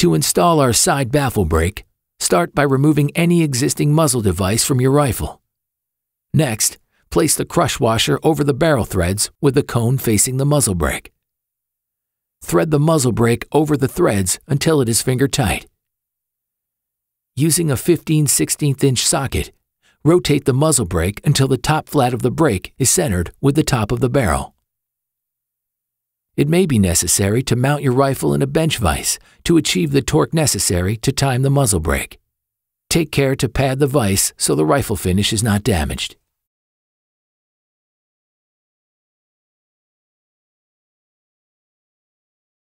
To install our side baffle brake, start by removing any existing muzzle device from your rifle. Next, place the crush washer over the barrel threads with the cone facing the muzzle brake. Thread the muzzle brake over the threads until it is finger tight. Using a 15 16 inch socket, rotate the muzzle brake until the top flat of the brake is centered with the top of the barrel. It may be necessary to mount your rifle in a bench vise to achieve the torque necessary to time the muzzle brake. Take care to pad the vise so the rifle finish is not damaged.